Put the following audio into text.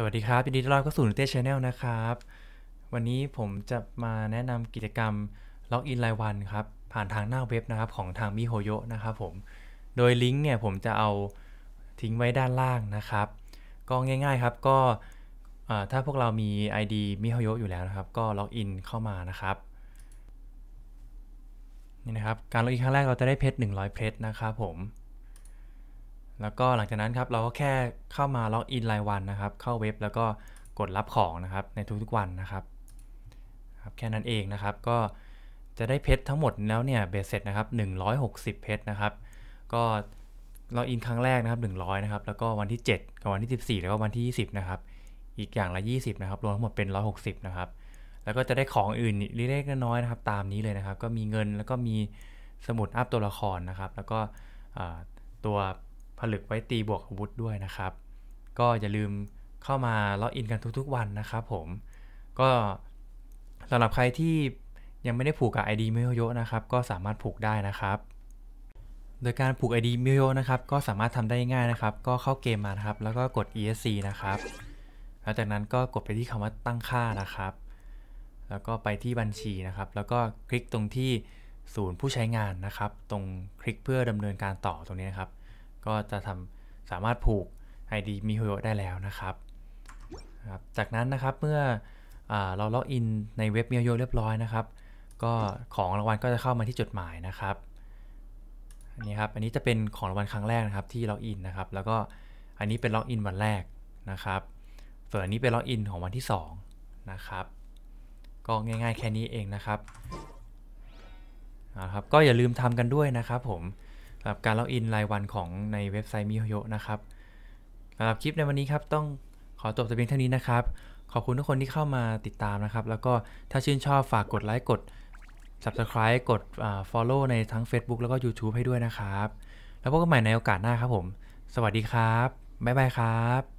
สวัสดีครับ ยินดีต้อนรับเข้าสู่นเต้ชาแนลนะครับวันนี้ผมจะมาแนะนำกิจกรรมล็อกอินรายวันครับผ่านทางหน้าเว็บนะครับของทางมิโฮโยนะครับผมโดยลิงก์เนี่ยผมจะเอาทิ้งไว้ด้านล่างนะครับ ก็ง่าย ๆครับก็ถ้าพวกเรามี ID มิโฮโยอยู่แล้วนะครับ ก็ล็อกอินเข้ามานะครับนี่นะครับการล็อกอินครั้งแรกเราจะได้เพชร100 เพชรนะครับผมแล้วก็หลังจากนั้นครับเราก็แค่เข้ามาล็อกอินรายวันนะครับเข้าเว็บแล้วก็กดรับของนะครับในทุกๆวันนะครับครับ แค่นั้นเองนะครับ ก็จะได้เพชรทั้งหมดแล้วเนี่ยเบสเสร็จนะครับ160เพชรนะครับก็ล็อกอินครั้งแรกนะครับ100นะครับแล้วก็วันที่ 7 กับวันที่ 14 แล้วก็วันที่20นะครับ อีกอย่างละ 20 นะครับรวมทั้งหมดเป็น160 นะครับ แล้วก็จะได้ของอื่นเล็กๆน้อยๆนะครับตามนี้เลยนะครับ ก็มีเงินแล้วก็มีสมุดอัพตัวละครนะครับ แล้วก็ตัวผลึกไว้ตีบวกอาวุธด้วยนะครับ ก็อย่าลืมเข้ามาล็อกอินกันทุกๆวันนะครับผม ก็สำหรับใครที่ยังไม่ได้ผูกกับ ID มิโยนะครับ ก็สามารถผูกได้นะครับ โดยการผูก ID มิโยนะครับ ก็สามารถทำได้ง่ายนะครับ ก็เข้าเกมมานะครับ แล้วก็กด ESC นะครับหลังจากนั้นก็กดไปที่คำว่าตั้งค่านะครับ แล้วก็ไปที่บัญชีนะครับ แล้วก็คลิกตรงที่ศูนย์ผู้ใช้งานนะครับ ตรงคลิกเพื่อดำเนินการต่อตรงนี้นะครับก็จะทำสามารถผูก ID มิโฮโยได้แล้วนะครับครับ จากนั้นนะครับเมื่ออเราล็อกอินในเว็บมิโฮโยเรียบร้อยนะครับ ก็ของรางวัลก็จะเข้ามาที่จดหมายนะครับอันนี้ครับ อันนี้จะเป็นของรางวัลครั้งแรกนะครับที่ล็อกอินนะครับแล้วก็อันนี้เป็นล็อกอินวันแรกนะครับส่วนอันนี้เป็นล็อกอินของวันที่2นะครับก็ง่าย ๆแค่นี้เองนะครับนะครับ ก็อย่าลืมทำกันด้วยนะครับ ผมสำหรับการล็อกอินรายวันของในเว็บไซต์มิโยนะครับสำหรับคลิปในวันนี้ครับ ต้องขอจบแต่เพียงเท่านี้นะครับ ขอบคุณทุกคนที่เข้ามาติดตามนะครับ แล้วก็ถ้าชื่นชอบฝากกดไลค์กด subscribe กด follow ในทั้ง Facebook แล้วก็ YouTube ให้ด้วยนะครับ แล้วพบกันใหม่ในโอกาสหน้าครับผม สวัสดีครับ บ๊ายบายครับ